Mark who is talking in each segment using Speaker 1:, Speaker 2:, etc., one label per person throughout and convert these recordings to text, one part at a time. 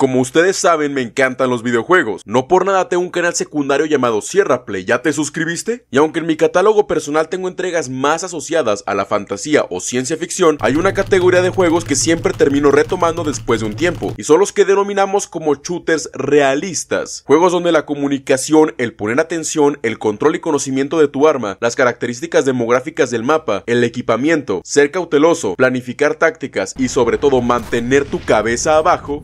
Speaker 1: Como ustedes saben, me encantan los videojuegos. No por nada tengo un canal secundario llamado Sierra Play. ¿Ya te suscribiste? Y aunque en mi catálogo personal tengo entregas más asociadas a la fantasía o ciencia ficción, hay una categoría de juegos que siempre termino retomando después de un tiempo, y son los que denominamos como shooters realistas. Juegos donde la comunicación, el poner atención, el control y conocimiento de tu arma, las características demográficas del mapa, el equipamiento, ser cauteloso, planificar tácticas y sobre todo mantener tu cabeza abajo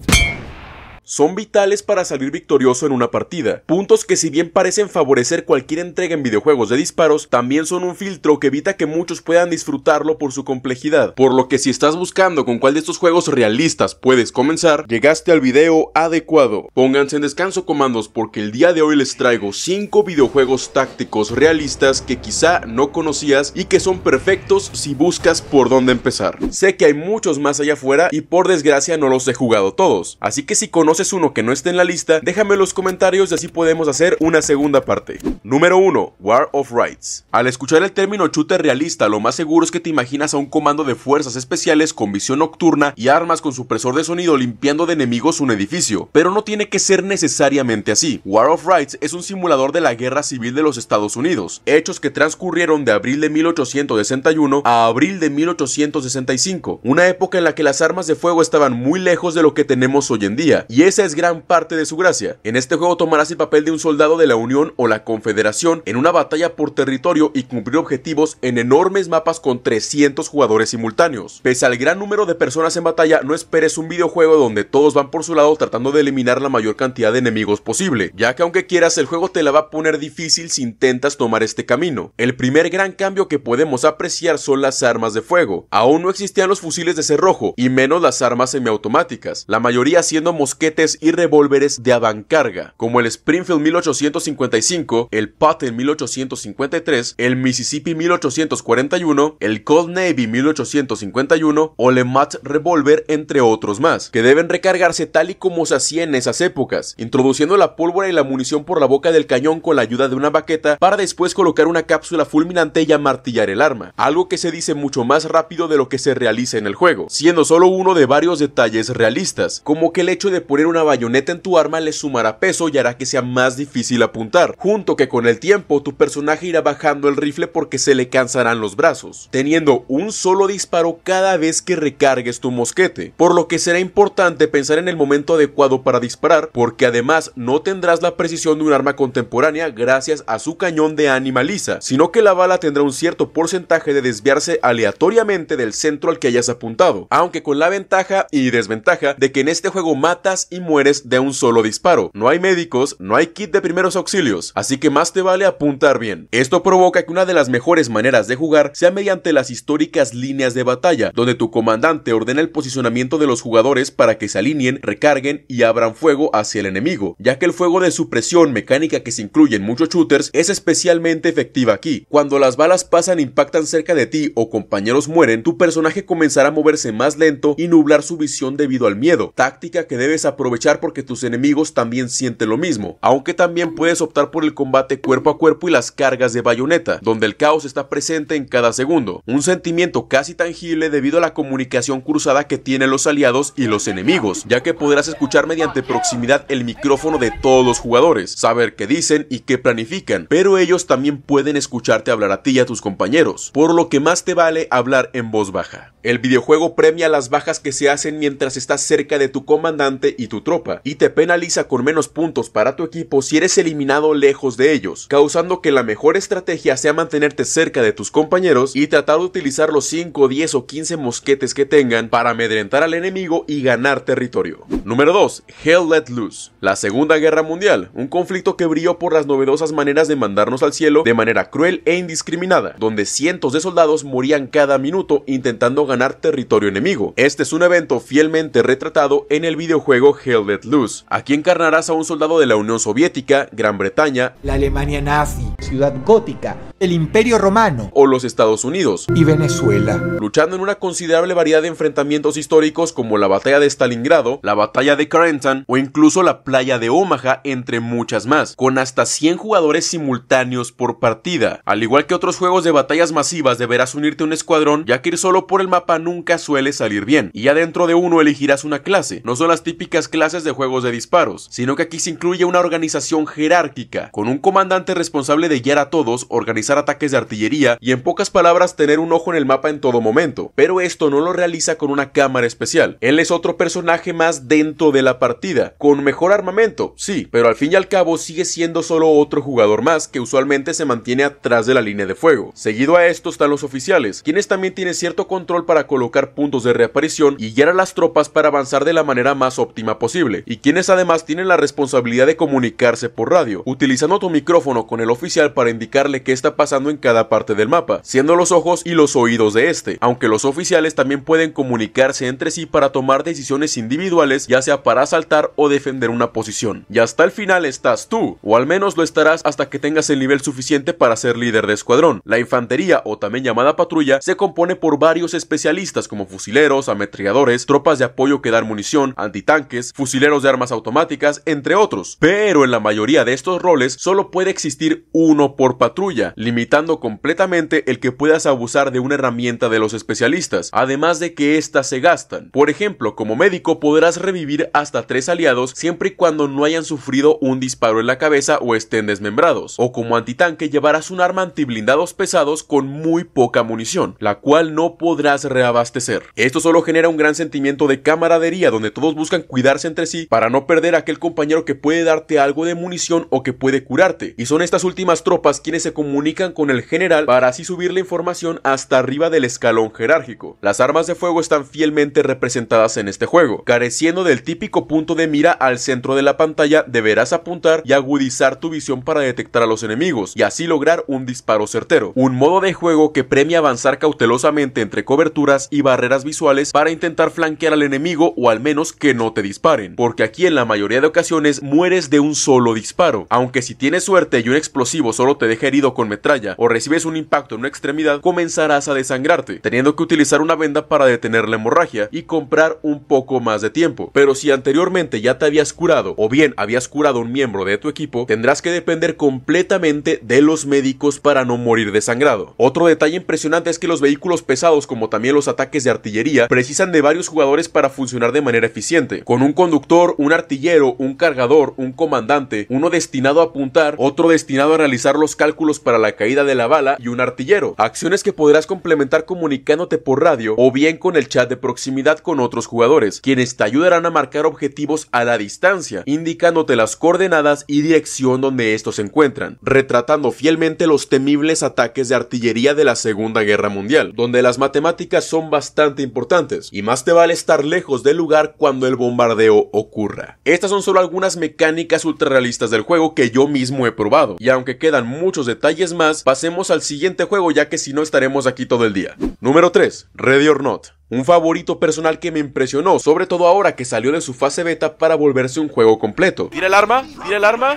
Speaker 1: son vitales para salir victorioso en una partida. Puntos que si bien parecen favorecer cualquier entrega en videojuegos de disparos, también son un filtro que evita que muchos puedan disfrutarlo por su complejidad. Por lo que si estás buscando con cuál de estos juegos realistas puedes comenzar, llegaste al video adecuado. Pónganse en descanso comandos porque el día de hoy les traigo 5 videojuegos tácticos realistas que quizá no conocías y que son perfectos si buscas por dónde empezar. Sé que hay muchos más allá afuera y por desgracia no los he jugado todos, así que si conoces es uno que no esté en la lista, déjame en los comentarios y así podemos hacer una segunda parte. Número 1. War of Rights. Al escuchar el término shooter realista, lo más seguro es que te imaginas a un comando de fuerzas especiales con visión nocturna y armas con supresor de sonido limpiando de enemigos un edificio, pero no tiene que ser necesariamente así. War of Rights es un simulador de la guerra civil de los Estados Unidos, hechos que transcurrieron de abril de 1861 a abril de 1865, una época en la que las armas de fuego estaban muy lejos de lo que tenemos hoy en día, y esa es gran parte de su gracia. En este juego tomarás el papel de un soldado de la Unión o la Confederación en una batalla por territorio y cumplir objetivos en enormes mapas con 300 jugadores simultáneos. Pese al gran número de personas en batalla, no esperes un videojuego donde todos van por su lado tratando de eliminar la mayor cantidad de enemigos posible, ya que aunque quieras el juego te la va a poner difícil si intentas tomar este camino. El primer gran cambio que podemos apreciar son las armas de fuego. Aún no existían los fusiles de cerrojo y menos las armas semiautomáticas, la mayoría siendo mosquetes y revólveres de avancarga, como el Springfield 1855, el Patton 1853, el Mississippi 1841, el Cold Navy 1851 o el Matt Revolver, entre otros más, que deben recargarse tal y como se hacía en esas épocas, introduciendo la pólvora y la munición por la boca del cañón con la ayuda de una baqueta para después colocar una cápsula fulminante y amartillar el arma, algo que se dice mucho más rápido de lo que se realiza en el juego, siendo solo uno de varios detalles realistas, como que el hecho de poner una bayoneta en tu arma le sumará peso y hará que sea más difícil apuntar, junto que con el tiempo tu personaje irá bajando el rifle porque se le cansarán los brazos, teniendo un solo disparo cada vez que recargues tu mosquete, por lo que será importante pensar en el momento adecuado para disparar, porque además no tendrás la precisión de un arma contemporánea gracias a su cañón de animaliza, sino que la bala tendrá un cierto porcentaje de desviarse aleatoriamente del centro al que hayas apuntado, aunque con la ventaja y desventaja de que en este juego matas y mueres de un solo disparo. No hay médicos, no hay kit de primeros auxilios, así que más te vale apuntar bien. Esto provoca que una de las mejores maneras de jugar sea mediante las históricas líneas de batalla, donde tu comandante ordena el posicionamiento de los jugadores para que se alineen, recarguen y abran fuego hacia el enemigo, ya que el fuego de supresión mecánica que se incluye en muchos shooters es especialmente efectiva aquí. Cuando las balas pasan e impactan cerca de ti o compañeros mueren, tu personaje comenzará a moverse más lento y nublar su visión debido al miedo, táctica que debes aprovechar porque tus enemigos también sienten lo mismo, aunque también puedes optar por el combate cuerpo a cuerpo y las cargas de bayoneta, donde el caos está presente en cada segundo, un sentimiento casi tangible debido a la comunicación cruzada que tienen los aliados y los enemigos, ya que podrás escuchar mediante proximidad el micrófono de todos los jugadores, saber qué dicen y qué planifican, pero ellos también pueden escucharte hablar a ti y a tus compañeros, por lo que más te vale hablar en voz baja. El videojuego premia las bajas que se hacen mientras estás cerca de tu comandante y tu tropa, y te penaliza con menos puntos para tu equipo si eres eliminado lejos de ellos, causando que la mejor estrategia sea mantenerte cerca de tus compañeros y tratar de utilizar los 5, 10 o 15 mosquetes que tengan para amedrentar al enemigo y ganar territorio. Número 2. Hell Let Loose. La Segunda Guerra Mundial, un conflicto que brilló por las novedosas maneras de mandarnos al cielo de manera cruel e indiscriminada, donde cientos de soldados morían cada minuto intentando ganar territorio enemigo. Este es un evento fielmente retratado en el videojuego Held Hell Let Loose. Aquí encarnarás a un soldado de la Unión Soviética, Gran Bretaña, la Alemania nazi, ciudad gótica, el Imperio Romano o los Estados Unidos y Venezuela, luchando en una considerable variedad de enfrentamientos históricos como la batalla de Stalingrado, la batalla de Carentan o incluso la playa de Omaha, entre muchas más, con hasta 100 jugadores simultáneos por partida. Al igual que otros juegos de batallas masivas, deberás unirte a un escuadrón, ya que ir solo por el mapa nunca suele salir bien, y ya dentro de uno elegirás una clase. No son las típicas clases de juegos de disparos, sino que aquí se incluye una organización jerárquica, con un comandante responsable de guiar a todos, organizando ataques de artillería y en pocas palabras tener un ojo en el mapa en todo momento, pero esto no lo realiza con una cámara especial. Él es otro personaje más dentro de la partida, con mejor armamento, sí, pero al fin y al cabo sigue siendo solo otro jugador más que usualmente se mantiene atrás de la línea de fuego. Seguido a esto están los oficiales, quienes también tienen cierto control para colocar puntos de reaparición y guiar a las tropas para avanzar de la manera más óptima posible, y quienes además tienen la responsabilidad de comunicarse por radio, utilizando tu micrófono con el oficial para indicarle que esta pasando en cada parte del mapa, siendo los ojos y los oídos de este, aunque los oficiales también pueden comunicarse entre sí para tomar decisiones individuales, ya sea para asaltar o defender una posición. Y hasta el final estás tú, o al menos lo estarás hasta que tengas el nivel suficiente para ser líder de escuadrón. La infantería, o también llamada patrulla, se compone por varios especialistas como fusileros, ametralladores, tropas de apoyo que dan munición, antitanques, fusileros de armas automáticas, entre otros. Pero en la mayoría de estos roles solo puede existir uno por patrulla, limitando completamente el que puedas abusar de una herramienta de los especialistas, además de que éstas se gastan. Por ejemplo, como médico podrás revivir hasta tres aliados siempre y cuando no hayan sufrido un disparo en la cabeza o estén desmembrados, o como antitanque llevarás un arma antiblindados pesados con muy poca munición, la cual no podrás reabastecer. Esto solo genera un gran sentimiento de camaradería donde todos buscan cuidarse entre sí para no perder a aquel compañero que puede darte algo de munición o que puede curarte, y son estas últimas tropas quienes se comunican con el general para así subir la información hasta arriba del escalón jerárquico. Las armas de fuego están fielmente representadas en este juego, careciendo del típico punto de mira al centro de la pantalla, deberás apuntar y agudizar tu visión para detectar a los enemigos y así lograr un disparo certero. Un modo de juego que premia avanzar cautelosamente entre coberturas y barreras visuales para intentar flanquear al enemigo o al menos que no te disparen, porque aquí en la mayoría de ocasiones mueres de un solo disparo, aunque si tienes suerte y un explosivo solo te deja herido con metal o recibes un impacto en una extremidad, comenzarás a desangrarte, teniendo que utilizar una venda para detener la hemorragia y comprar un poco más de tiempo. Pero si anteriormente ya te habías curado o bien habías curado un miembro de tu equipo, tendrás que depender completamente de los médicos para no morir desangrado. Otro detalle impresionante es que los vehículos pesados como también los ataques de artillería precisan de varios jugadores para funcionar de manera eficiente, con un conductor, un artillero, un cargador, un comandante, uno destinado a apuntar, otro destinado a realizar los cálculos para la caída de la bala y un artillero, acciones que podrás complementar comunicándote por radio o bien con el chat de proximidad con otros jugadores, quienes te ayudarán a marcar objetivos a la distancia, indicándote las coordenadas y dirección donde estos se encuentran, retratando fielmente los temibles ataques de artillería de la Segunda Guerra Mundial, donde las matemáticas son bastante importantes, y más te vale estar lejos del lugar cuando el bombardeo ocurra. Estas son solo algunas mecánicas realistas del juego que yo mismo he probado, y aunque quedan muchos detalles más, pasemos al siguiente juego ya que si no estaremos aquí todo el día. Número 3. Ready or Not. Un favorito personal que me impresionó, sobre todo ahora que salió de su fase beta para volverse un juego completo. Tira el arma, tira el arma,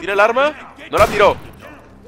Speaker 1: tira el arma. No la tiró.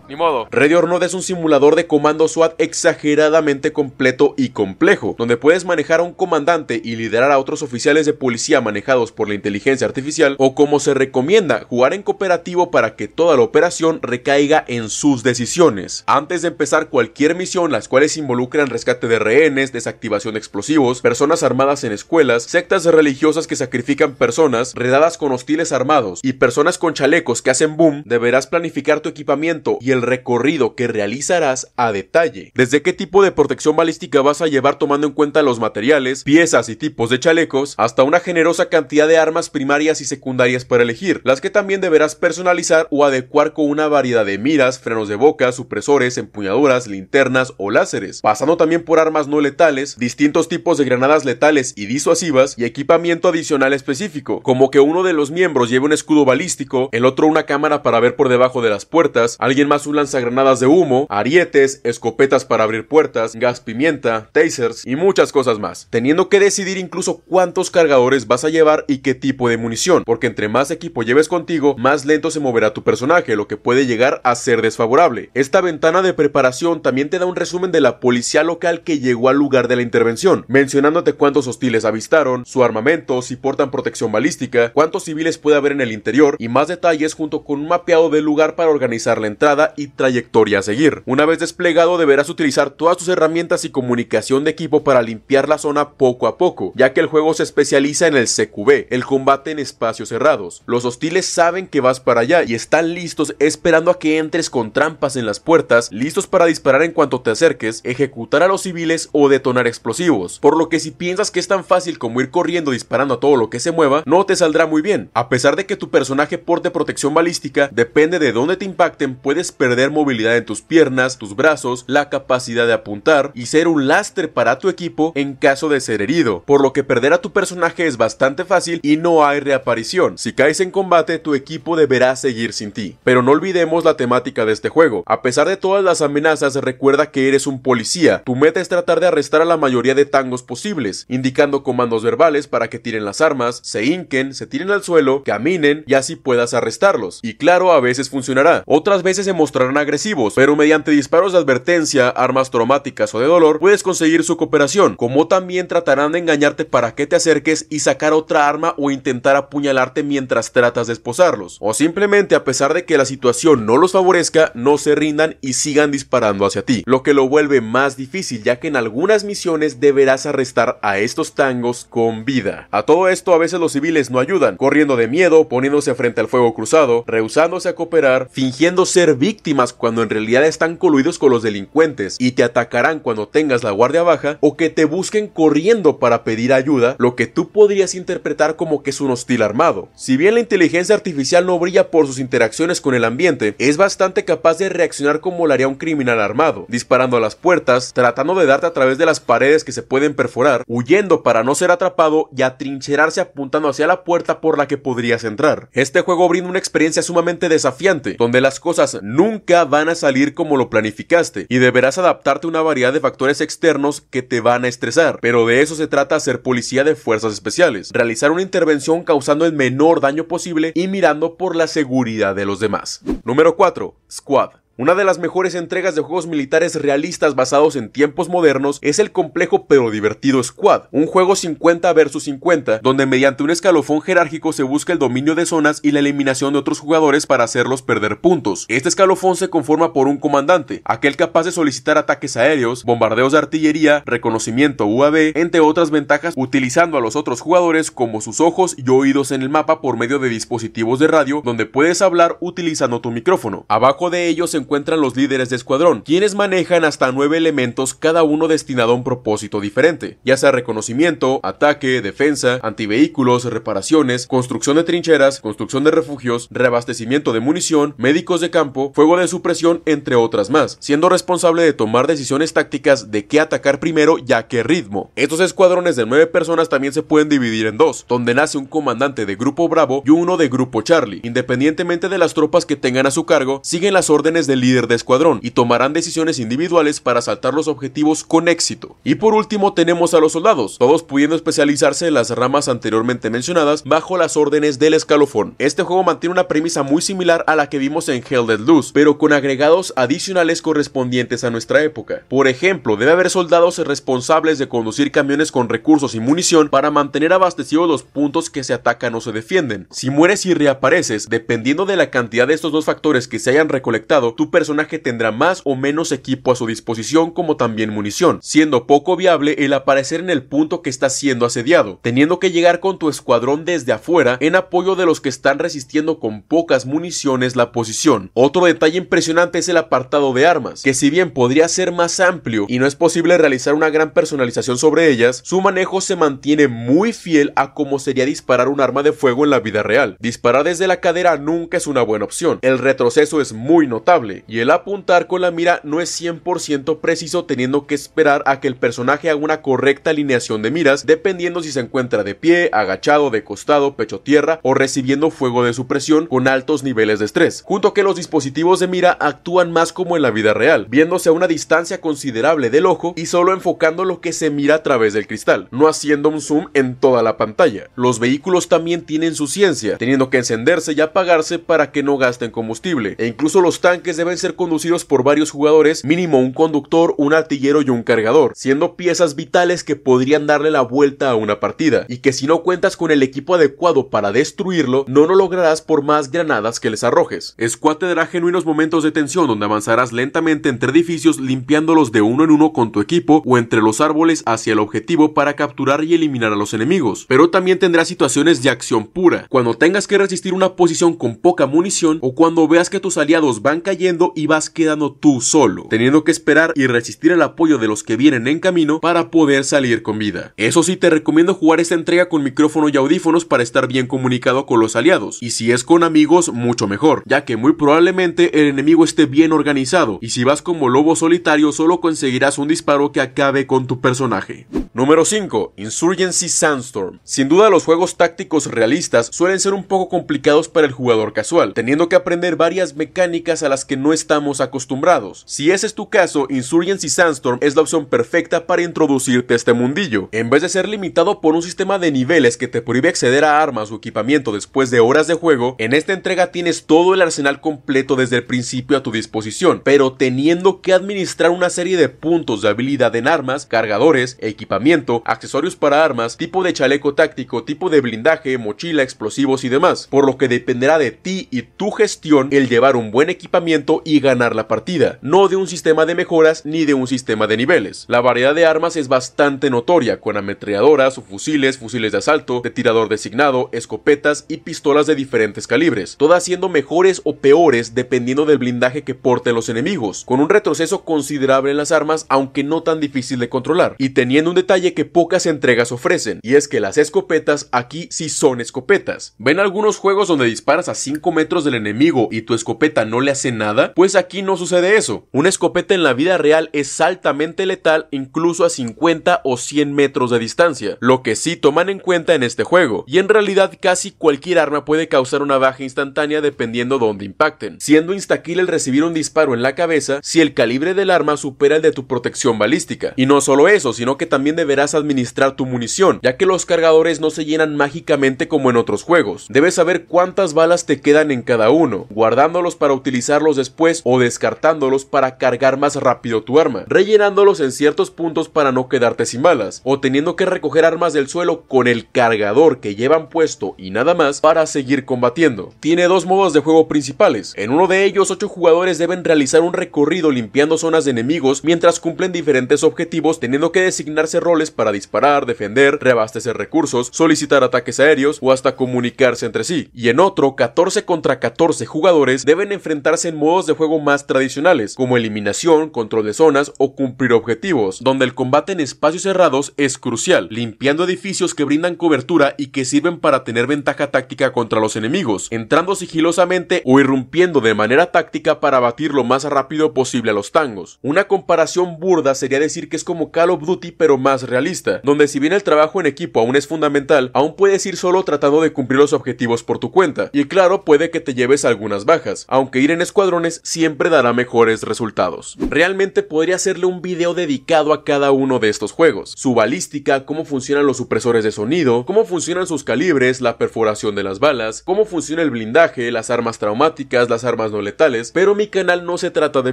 Speaker 1: Ni modo. Red es un simulador de comando SWAT exageradamente completo y complejo, donde puedes manejar a un comandante y liderar a otros oficiales de policía manejados por la inteligencia artificial o como se recomienda, jugar en cooperativo para que toda la operación recaiga en sus decisiones. Antes de empezar cualquier misión, las cuales involucran rescate de rehenes, desactivación de explosivos, personas armadas en escuelas, sectas religiosas que sacrifican personas, redadas con hostiles armados y personas con chalecos que hacen boom, deberás planificar tu equipamiento y el recorrido que realizarás a detalle. Desde qué tipo de protección balística vas a llevar tomando en cuenta los materiales, piezas y tipos de chalecos, hasta una generosa cantidad de armas primarias y secundarias para elegir, las que también deberás personalizar o adecuar con una variedad de miras, frenos de boca, supresores, empuñaduras, linternas o láseres, pasando también por armas no letales, distintos tipos de granadas letales y disuasivas y equipamiento adicional específico, como que uno de los miembros lleve un escudo balístico, el otro una cámara para ver por debajo de las puertas, alguien más su lanzagranadas de humo, arietes, escopetas para abrir puertas, gas pimienta, tasers y muchas cosas más, teniendo que decidir incluso cuántos cargadores vas a llevar y qué tipo de munición, porque entre más equipo lleves contigo, más lento se moverá tu personaje, lo que puede llegar a ser desfavorable. Esta ventana de preparación también te da un resumen de la policía local que llegó al lugar de la intervención, mencionándote cuántos hostiles avistaron, su armamento, si portan protección balística, cuántos civiles puede haber en el interior y más detalles junto con un mapeado del lugar para organizar la entrada y trayectoria a seguir. Una vez desplegado deberás utilizar todas tus herramientas y comunicación de equipo para limpiar la zona poco a poco, ya que el juego se especializa en el CQB, el combate en espacios cerrados. Los hostiles saben que vas para allá y están listos esperando a que entres con trampas en las puertas, listos para disparar en cuanto te acerques, ejecutar a los civiles o detonar explosivos. Por lo que si piensas que es tan fácil como ir corriendo disparando a todo lo que se mueva, no te saldrá muy bien. A pesar de que tu personaje porte protección balística, depende de dónde te impacten, puedes perder movilidad en tus piernas, tus brazos, la capacidad de apuntar y ser un lastre para tu equipo en caso de ser herido, por lo que perder a tu personaje es bastante fácil y no hay reaparición. Si caes en combate, tu equipo deberá seguir sin ti. Pero no olvidemos la temática de este juego. A pesar de todas las amenazas, recuerda que eres un policía. Tu meta es tratar de arrestar a la mayoría de tangos posibles, indicando comandos verbales para que tiren las armas, se hinquen, se tiren al suelo, caminen y así puedas arrestarlos. Y claro, a veces funcionará. Otras veces hemos agresivos, pero mediante disparos de advertencia, armas traumáticas o de dolor, puedes conseguir su cooperación, como también tratarán de engañarte para que te acerques y sacar otra arma o intentar apuñalarte mientras tratas de esposarlos, o simplemente a pesar de que la situación no los favorezca, no se rindan y sigan disparando hacia ti, lo que lo vuelve más difícil ya que en algunas misiones deberás arrestar a estos tangos con vida. A todo esto a veces los civiles no ayudan, corriendo de miedo, poniéndose frente al fuego cruzado, rehusándose a cooperar, fingiendo ser víctimas cuando en realidad están coluidos con los delincuentes y te atacarán cuando tengas la guardia baja, o que te busquen corriendo para pedir ayuda, lo que tú podrías interpretar como que es un hostil armado. Si bien la inteligencia artificial no brilla por sus interacciones con el ambiente, es bastante capaz de reaccionar como lo haría un criminal armado, disparando a las puertas, tratando de darte a través de las paredes que se pueden perforar, huyendo para no ser atrapado y atrincherarse apuntando hacia la puerta por la que podrías entrar. Este juego brinda una experiencia sumamente desafiante, donde las cosas nunca nunca van a salir como lo planificaste y deberás adaptarte a una variedad de factores externos que te van a estresar. Pero de eso se trata ser policía de fuerzas especiales, realizar una intervención causando el menor daño posible y mirando por la seguridad de los demás. Número 4. Squad. Una de las mejores entregas de juegos militares realistas basados en tiempos modernos es el complejo pero divertido Squad, un juego 50 vs 50, donde mediante un escalofón jerárquico se busca el dominio de zonas y la eliminación de otros jugadores para hacerlos perder puntos. Este escalofón se conforma por un comandante, aquel capaz de solicitar ataques aéreos, bombardeos de artillería, reconocimiento UAV, entre otras ventajas, utilizando a los otros jugadores como sus ojos y oídos en el mapa por medio de dispositivos de radio, donde puedes hablar utilizando tu micrófono. Abajo de ellos encuentran los líderes de escuadrón, quienes manejan hasta nueve elementos cada uno destinado a un propósito diferente, ya sea reconocimiento, ataque, defensa, antivehículos, reparaciones, construcción de trincheras, construcción de refugios, reabastecimiento de munición, médicos de campo, fuego de supresión, entre otras más, siendo responsable de tomar decisiones tácticas de qué atacar primero y a qué ritmo. Estos escuadrones de nueve personas también se pueden dividir en dos, donde nace un comandante de Grupo Bravo y uno de Grupo Charlie. Independientemente de las tropas que tengan a su cargo, siguen las órdenes de el líder de escuadrón y tomarán decisiones individuales para saltar los objetivos con éxito. Y por último tenemos a los soldados, todos pudiendo especializarse en las ramas anteriormente mencionadas bajo las órdenes del escalofón. Este juego mantiene una premisa muy similar a la que vimos en Hell Dead Loose, pero con agregados adicionales correspondientes a nuestra época. Por ejemplo, debe haber soldados responsables de conducir camiones con recursos y munición para mantener abastecidos los puntos que se atacan o se defienden. Si mueres y reapareces, dependiendo de la cantidad de estos dos factores que se hayan recolectado, personaje tendrá más o menos equipo a su disposición como también munición, siendo poco viable el aparecer en el punto que está siendo asediado, teniendo que llegar con tu escuadrón desde afuera en apoyo de los que están resistiendo con pocas municiones la posición. Otro detalle impresionante es el apartado de armas, que si bien podría ser más amplio y no es posible realizar una gran personalización sobre ellas, su manejo se mantiene muy fiel a cómo sería disparar un arma de fuego en la vida real. Disparar desde la cadera nunca es una buena opción, el retroceso es muy notable, y el apuntar con la mira no es 100% preciso teniendo que esperar a que el personaje haga una correcta alineación de miras dependiendo si se encuentra de pie, agachado, de costado, pecho tierra o recibiendo fuego de supresión con altos niveles de estrés, junto que los dispositivos de mira actúan más como en la vida real, viéndose a una distancia considerable del ojo y solo enfocando lo que se mira a través del cristal, no haciendo un zoom en toda la pantalla. Los vehículos también tienen su ciencia, teniendo que encenderse y apagarse para que no gasten combustible, e incluso los tanques de deben ser conducidos por varios jugadores, mínimo un conductor, un artillero y un cargador, siendo piezas vitales que podrían darle la vuelta a una partida, y que si no cuentas con el equipo adecuado para destruirlo, no lo lograrás por más granadas que les arrojes. Squad te dará genuinos momentos de tensión donde avanzarás lentamente entre edificios limpiándolos de uno en uno con tu equipo o entre los árboles hacia el objetivo para capturar y eliminar a los enemigos, pero también tendrás situaciones de acción pura, cuando tengas que resistir una posición con poca munición o cuando veas que tus aliados van cayendo y vas quedando tú solo, teniendo que esperar y resistir el apoyo de los que vienen en camino para poder salir con vida. Eso sí, te recomiendo jugar esta entrega con micrófono y audífonos para estar bien comunicado con los aliados, y si es con amigos, mucho mejor, ya que muy probablemente el enemigo esté bien organizado, y si vas como lobo solitario solo conseguirás un disparo que acabe con tu personaje. Número 5. Insurgency Sandstorm. Sin duda los juegos tácticos realistas suelen ser un poco complicados para el jugador casual, teniendo que aprender varias mecánicas a las que no no estamos acostumbrados. Si ese es tu caso, Insurgency Sandstorm es la opción perfecta para introducirte a este mundillo. En vez de ser limitado por un sistema de niveles que te prohíbe acceder a armas o equipamiento después de horas de juego, en esta entrega tienes todo el arsenal completo desde el principio a tu disposición, pero teniendo que administrar una serie de puntos de habilidad en armas, cargadores, equipamiento, accesorios para armas, tipo de chaleco táctico, tipo de blindaje, mochila, explosivos y demás, por lo que dependerá de ti y tu gestión el llevar un buen equipamiento y ganar la partida, no de un sistema de mejoras ni de un sistema de niveles. La variedad de armas es bastante notoria, con ametralladoras, fusiles, fusiles de asalto, de tirador designado, escopetas y pistolas de diferentes calibres, todas siendo mejores o peores dependiendo del blindaje que porten los enemigos, con un retroceso considerable en las armas aunque no tan difícil de controlar, y teniendo un detalle que pocas entregas ofrecen, y es que las escopetas aquí sí son escopetas. ¿Ven algunos juegos donde disparas a 5 metros del enemigo y tu escopeta no le hace nada? pues aquí no sucede eso. Una escopeta en la vida real es altamente letal incluso a 50 o 100 metros de distancia, lo que sí toman en cuenta en este juego, y en realidad casi cualquier arma puede causar una baja instantánea dependiendo dónde impacten, siendo instaquil el recibir un disparo en la cabeza si el calibre del arma supera el de tu protección balística. Y no solo eso, sino que también deberás administrar tu munición, ya que los cargadores no se llenan mágicamente como en otros juegos. Debes saber cuántas balas te quedan en cada uno, guardándolos para utilizarlos después o descartándolos para cargar más rápido tu arma, rellenándolos en ciertos puntos para no quedarte sin balas, o teniendo que recoger armas del suelo con el cargador que llevan puesto y nada más para seguir combatiendo. Tiene dos modos de juego principales, en uno de ellos 8 jugadores deben realizar un recorrido limpiando zonas de enemigos mientras cumplen diferentes objetivos teniendo que designarse roles para disparar, defender, reabastecer recursos, solicitar ataques aéreos o hasta comunicarse entre sí, y en otro 14 contra 14 jugadores deben enfrentarse en modo de juego más tradicionales, como eliminación, control de zonas o cumplir objetivos, donde el combate en espacios cerrados es crucial, limpiando edificios que brindan cobertura y que sirven para tener ventaja táctica contra los enemigos, entrando sigilosamente o irrumpiendo de manera táctica para batir lo más rápido posible a los tangos. Una comparación burda sería decir que es como Call of Duty pero más realista, donde si bien el trabajo en equipo aún es fundamental, aún puedes ir solo tratando de cumplir los objetivos por tu cuenta, y claro puede que te lleves algunas bajas, aunque ir en escuadrón siempre dará mejores resultados. Realmente podría hacerle un video dedicado a cada uno de estos juegos, su balística, cómo funcionan los supresores de sonido, cómo funcionan sus calibres, la perforación de las balas, cómo funciona el blindaje, las armas traumáticas, las armas no letales, pero mi canal no se trata de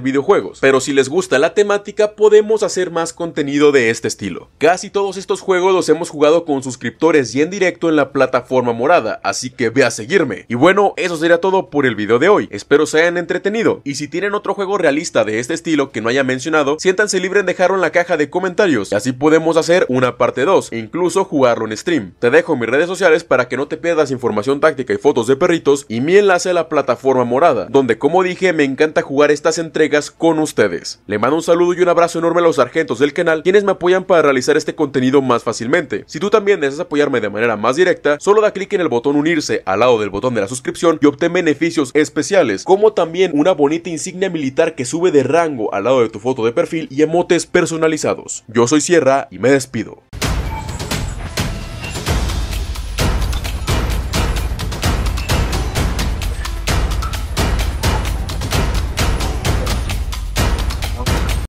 Speaker 1: videojuegos, pero si les gusta la temática podemos hacer más contenido de este estilo. Casi todos estos juegos los hemos jugado con suscriptores y en directo en la plataforma morada, así que ve a seguirme. Y bueno, eso sería todo por el video de hoy, espero se hayan entretenido y si tienen otro juego realista de este estilo que no haya mencionado, siéntanse libre en dejarlo en la caja de comentarios, y así podemos hacer una parte 2, e incluso jugarlo en stream. Te dejo mis redes sociales para que no te pierdas información táctica y fotos de perritos, y mi enlace a la plataforma morada, donde como dije me encanta jugar estas entregas con ustedes. Le mando un saludo y un abrazo enorme a los sargentos del canal, quienes me apoyan para realizar este contenido más fácilmente. Si tú también deseas apoyarme de manera más directa, solo da clic en el botón unirse al lado del botón de la suscripción y obtén beneficios especiales, como también una bonita insignia militar que sube de rango al lado de tu foto de perfil y emotes personalizados. Yo soy Sierra y me despido.